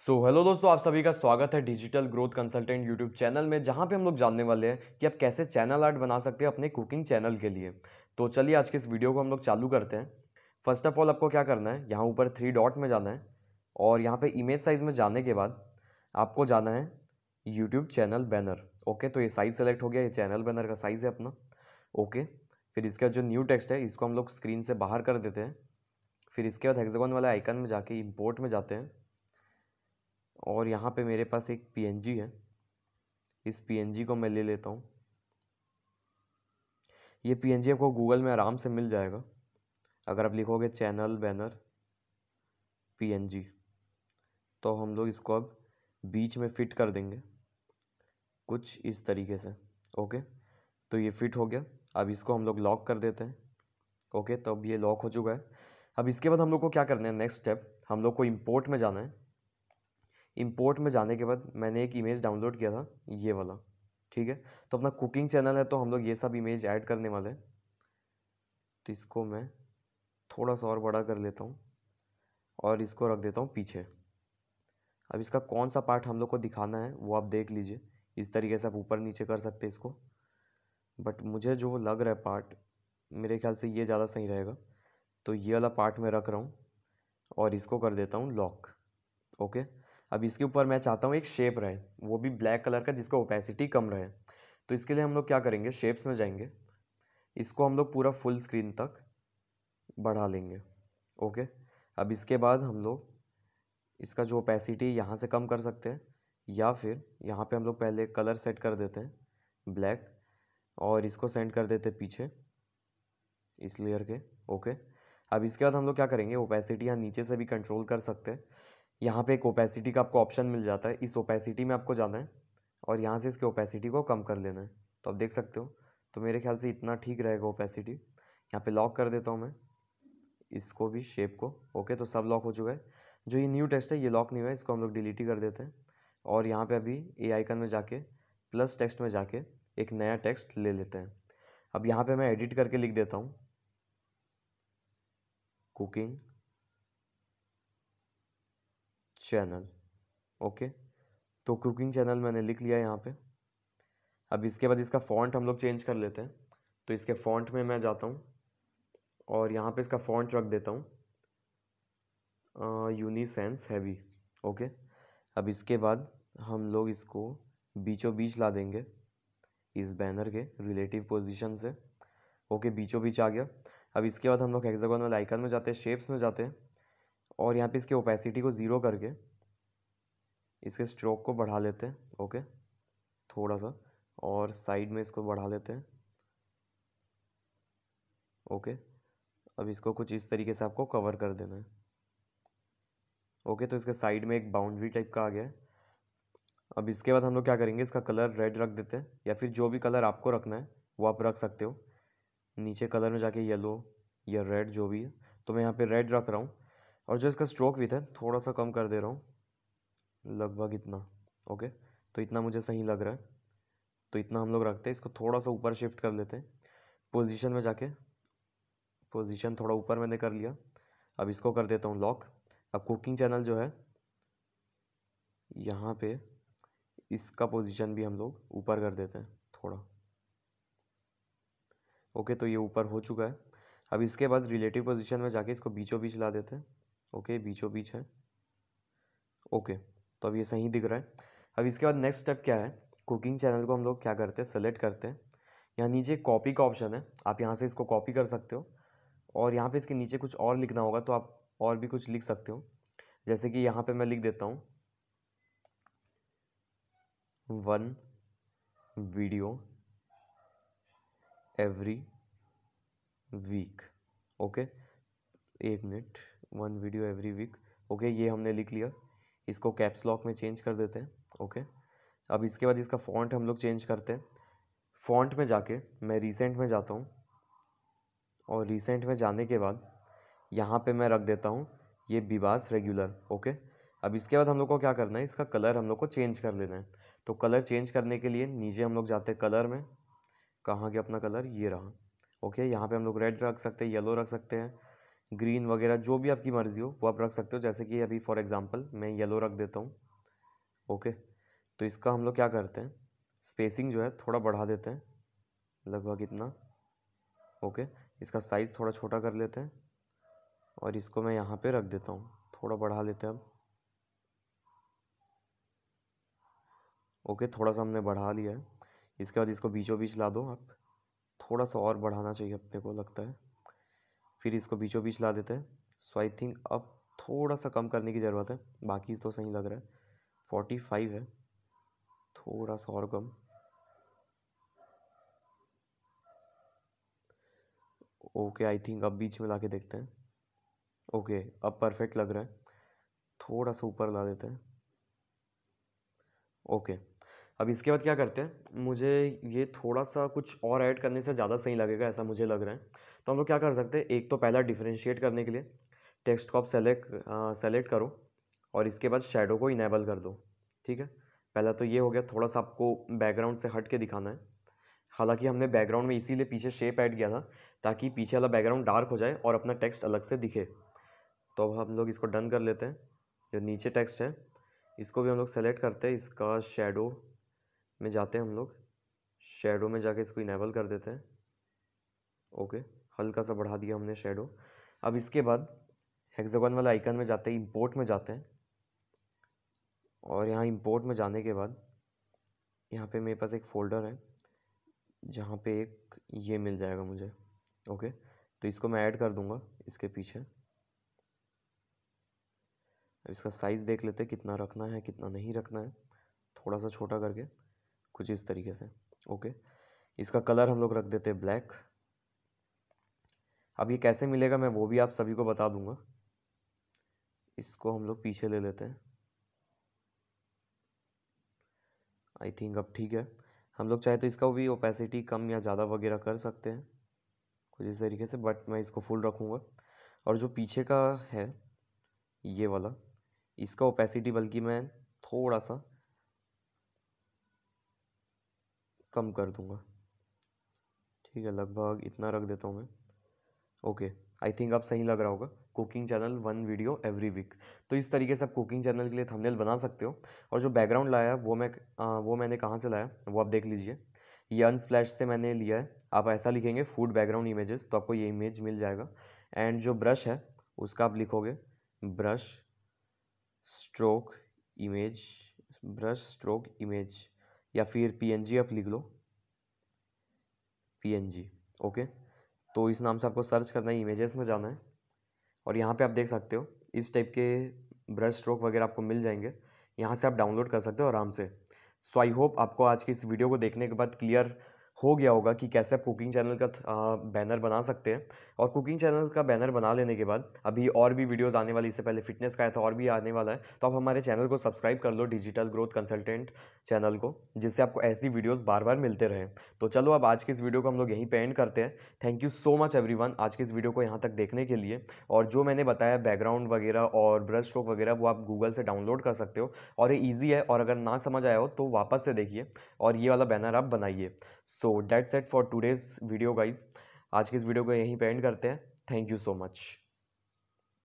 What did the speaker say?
सो so, hello दोस्तों आप सभी का स्वागत है digital growth consultant YouTube channel में जहाँ पे हम लोग जानने वाले हैं कि आप कैसे चैनल आर्ट बना सकते हैं अपने कुकिंग चैनल के लिए तो चलिए आज के इस वीडियो को हम लोग चालू करते हैं फर्स्ट ऑफ ऑल आपको क्या करना है यहाँ ऊपर थ्री डॉट में जाना है और यहाँ पर इमेज साइज़ में जाने के बाद आपको जाना है यूट्यूब चैनल बैनर ओके तो ये साइज़ सेलेक्ट हो गया ये चैनल बैनर का साइज़ है अपना ओके फिर इसका जो न्यू टेक्स्ट है इसको हम लोग स्क्रीन से बाहर कर देते हैं फिर इसके बाद हेक्सागोन वाले आइकन में जाके इम्पोर्ट में जाते हैं और यहाँ पे मेरे पास एक पीएनजी है इस पीएनजी को मैं ले लेता हूँ ये पीएनजी आपको गूगल में आराम से मिल जाएगा अगर आप लिखोगे चैनल बैनर पीएनजी तो हम लोग इसको अब बीच में फिट कर देंगे कुछ इस तरीके से ओके तो ये फिट हो गया अब इसको हम लोग लॉक कर देते हैं ओके तो अब ये लॉक हो चुका है अब इसके बाद हम लोग को क्या करना है नेक्स्ट स्टेप हम लोग को इम्पोर्ट में जाना है इम्पोर्ट में जाने के बाद मैंने एक इमेज डाउनलोड किया था ये वाला ठीक है तो अपना कुकिंग चैनल है तो हम लोग ये सब इमेज ऐड करने वाले हैं तो इसको मैं थोड़ा सा और बड़ा कर लेता हूँ और इसको रख देता हूँ पीछे अब इसका कौन सा पार्ट हम लोग को दिखाना है वो आप देख लीजिए इस तरीके से आप ऊपर नीचे कर सकते इसको बट मुझे जो लग रहा है पार्ट मेरे ख्याल से ये ज़्यादा सही रहेगा तो ये वाला पार्ट मैं रख रहा हूँ और इसको कर देता हूँ लॉक ओके अब इसके ऊपर मैं चाहता हूँ एक शेप रहे वो भी ब्लैक कलर का जिसका ओपेसिटी कम रहे तो इसके लिए हम लोग क्या करेंगे शेप्स में जाएंगे इसको हम लोग पूरा फुल स्क्रीन तक बढ़ा लेंगे ओके अब इसके बाद हम लोग इसका जो ओपेसिटी यहाँ से कम कर सकते हैं या फिर यहाँ पे हम लोग पहले कलर सेट कर देते हैं ब्लैक और इसको सेंड कर देते हैं पीछे इस लेयर के ओके अब इसके बाद हम लोग क्या करेंगे ओपेसिटी यहाँ नीचे से भी कंट्रोल कर सकते हैं यहाँ पे एक ओपेसिटी का आपको ऑप्शन मिल जाता है इस ओपेसिटी में आपको जाना है और यहाँ से इसके ओपेसिटी को कम कर लेना है तो आप देख सकते हो तो मेरे ख्याल से इतना ठीक रहेगा ओपेसिटी यहाँ पे लॉक कर देता हूँ मैं इसको भी शेप को ओके तो सब लॉक हो चुका है जो ये न्यू टेक्स्ट है ये लॉक नहीं हुआ है इसको हम लोग डिलीट ही कर देते हैं और यहाँ पर अभी ए आइकन में जाके प्लस टेक्स्ट में जाके एक नया टेक्स्ट ले लेते हैं अब यहाँ पर मैं एडिट करके लिख देता हूँ कुकिंग चैनल ओके तो कुकिंग चैनल मैंने लिख लिया यहाँ पे अब इसके बाद इसका फॉन्ट हम लोग चेंज कर लेते हैं तो इसके फॉन्ट में मैं जाता हूँ और यहाँ पे इसका फॉन्ट रख देता हूँ यूनिसेंस हैवी ओके अब इसके बाद हम लोग इसको बीचों बीच ला देंगे इस बैनर के रिलेटिव पोजिशन से ओके बीचों बीच आ गया अब इसके बाद हम लोग हेक्सागोनल आइकन में जाते हैं शेप्स में जाते हैं और यहाँ पे इसके ओपेसिटी को ज़ीरो करके इसके स्ट्रोक को बढ़ा लेते हैं ओके थोड़ा सा और साइड में इसको बढ़ा लेते हैं ओके अब इसको कुछ इस तरीके से आपको कवर कर देना है ओके तो इसके साइड में एक बाउंड्री टाइप का आ गया है अब इसके बाद हम लोग क्या करेंगे इसका कलर रेड रख देते हैं या फिर जो भी कलर आपको रखना है वो आप रख सकते हो नीचे कलर में जाके येलो या रेड जो भी है तो मैं यहाँ पे रेड रख रहा हूँ और जो इसका स्ट्रोक विथ है थोड़ा सा कम कर दे रहा हूँ लगभग इतना ओके तो इतना मुझे सही लग रहा है तो इतना हम लोग रखते हैं इसको थोड़ा सा ऊपर शिफ्ट कर लेते हैं पोजिशन में जाके पोजिशन थोड़ा ऊपर मैंने कर लिया अब इसको कर देता हूँ लॉक अब कुकिंग चैनल जो है यहाँ पे इसका पोजीशन भी हम लोग ऊपर कर देते हैं थोड़ा ओके तो ये ऊपर हो चुका है अब इसके बाद रिलेटिव पोजीशन में जाके इसको बीचों बीच ला देते हैं ओके बीचों बीच है ओके तो अब ये सही दिख रहा है अब इसके बाद नेक्स्ट स्टेप क्या है कुकिंग चैनल को हम लोग क्या करते हैं सेलेक्ट करते हैं यहाँ नीचे कॉपी का ऑप्शन है आप यहाँ से इसको कॉपी कर सकते हो और यहाँ पे इसके नीचे कुछ और लिखना होगा तो आप और भी कुछ लिख सकते हो जैसे कि यहाँ पे मैं लिख देता हूँ one video every week okay एक minute one video every week okay ये हमने लिख लिया इसको कैप्स लॉक में चेंज कर देते हैं ओके अब इसके बाद इसका फॉन्ट हम लोग चेंज करते हैं फॉन्ट में जाके मैं रिसेंट में जाता हूँ और रिसेंट में जाने के बाद यहाँ पे मैं रख देता हूँ ये बिबास रेगुलर ओके अब इसके बाद हम लोग को क्या करना है इसका कलर हम लोग को चेंज कर लेना है तो कलर चेंज करने के लिए नीचे हम लोग जाते हैं कलर में कहाँ गया अपना कलर ये रहा ओके यहाँ पे हम लोग रेड रख सकते हैं येलो रख सकते हैं ग्रीन वगैरह जो भी आपकी मर्ज़ी हो वो आप रख सकते हो जैसे कि अभी फॉर एग्ज़ाम्पल मैं येलो रख देता हूँ ओके तो इसका हम लोग क्या करते हैं स्पेसिंग जो है थोड़ा बढ़ा देते हैं लगभग इतना ओके इसका साइज़ थोड़ा छोटा कर लेते हैं और इसको मैं यहाँ पे रख देता हूँ थोड़ा बढ़ा लेते हैं अब ओके थोड़ा सा हमने बढ़ा लिया है इसके बाद इसको बीचों बीच ला दो आप थोड़ा सा और बढ़ाना चाहिए अपने को लगता है फिर इसको बीचों बीच ला देते हैं सो आई थिंक अब थोड़ा सा कम करने की ज़रूरत है बाकी तो सही लग रहा है फोर्टी फाइव है थोड़ा सा और कम ओके आई थिंक अब बीच में ला के देखते हैं ओके okay, अब परफेक्ट लग रहा है थोड़ा सा ऊपर ला देते हैं ओके okay. अब इसके बाद क्या करते हैं मुझे ये थोड़ा सा कुछ और ऐड करने से ज़्यादा सही लगेगा ऐसा मुझे लग रहा है तो हम लोग क्या कर सकते हैं एक तो पहला डिफ्रेंशिएट करने के लिए टेक्स्ट को आप सेलेक्ट सेलेक्ट करो और इसके बाद शेडो को इनेबल कर दो ठीक है पहला तो ये हो गया थोड़ा सा आपको बैकग्राउंड से हट के दिखाना है हालांकि हमने बैकग्राउंड में इसीलिए पीछे शेप ऐड किया था ताकि पीछे वाला बैकग्राउंड डार्क हो जाए और अपना टेक्स्ट अलग से दिखे तो अब हम लोग इसको डन कर लेते हैं जो नीचे टेक्स्ट है इसको भी हम लोग सेलेक्ट करते हैं इसका शेडो में जाते हैं हम लोग शेडो में जाके इसको इनेबल कर देते हैं ओके हल्का सा बढ़ा दिया हमने शेडो अब इसके बाद हेक्सागन वाला आइकन में जाते हैं इंपोर्ट में जाते हैं और यहाँ इंपोर्ट में जाने के बाद यहाँ पे मेरे पास एक फ़ोल्डर है जहाँ पे एक ये मिल जाएगा मुझे ओके तो इसको मैं ऐड कर दूँगा इसके पीछे अब इसका साइज़ देख लेते हैं कितना रखना है कितना नहीं रखना है थोड़ा सा छोटा करके कुछ इस तरीके से ओके इसका कलर हम लोग रख देते हैं ब्लैक अब ये कैसे मिलेगा मैं वो भी आप सभी को बता दूंगा इसको हम लोग पीछे ले लेते हैं आई थिंक अब ठीक है हम लोग चाहे तो इसका भी ओपेसिटी कम या ज़्यादा वगैरह कर सकते हैं कुछ इस तरीके से बट मैं इसको फुल रखूँगा और जो पीछे का है ये वाला इसका ओपेसिटी बल्कि मैं थोड़ा सा कम कर दूँगा ठीक है लगभग इतना रख देता हूँ मैं ओके आई थिंक अब सही लग रहा होगा cooking channel one video every week तो इस तरीके से आप कुकिंग चैनल के लिए थंबनेल बना सकते हो और जो बैकग्राउंड लाया वो मैं आ, वो मैंने कहाँ से लाया वो आप देख लीजिए ये स्प्लैश से मैंने लिया है आप ऐसा लिखेंगे फूड बैकग्राउंड इमेजेस तो आपको ये इमेज मिल जाएगा एंड जो ब्रश है उसका आप लिखोगे brush stroke image brush stroke image या फिर पी आप लिख लो पी ओके तो इस नाम से आपको सर्च करना है इमेजेस में जाना है और यहाँ पे आप देख सकते हो इस टाइप के ब्रश स्ट्रोक वगैरह आपको मिल जाएंगे यहाँ से आप डाउनलोड कर सकते हो आराम से सो आई होप आपको आज की इस वीडियो को देखने के बाद क्लियर हो गया होगा कि कैसे आप कुकिंग चैनल का बैनर बना सकते हैं और कुकिंग चैनल का बैनर बना लेने के बाद अभी और भी वीडियोस आने वाली इससे पहले फिटनेस का आया था और भी आने वाला है तो आप हमारे चैनल को सब्सक्राइब कर लो डिजिटल ग्रोथ कंसल्टेंट चैनल को जिससे आपको ऐसी वीडियोज़ बार बार मिलते रहें तो चलो अब आज के इस वीडियो को हम लोग यहीं पर एंड करते हैं thank you so much every आज के इस वीडियो को यहाँ तक देखने के लिए और जो मैंने बताया बैकग्राउंड वगैरह और ब्रश स्ट्रोक वगैरह वो आप गूगल से डाउनलोड कर सकते हो और ये ईजी है और अगर ना समझ आया हो तो वापस से देखिए और ये वाला बैनर आप बनाइए so that set for today's video guys आज के इस वीडियो को यहीं पे एंड करते हैं थैंक यू सो मच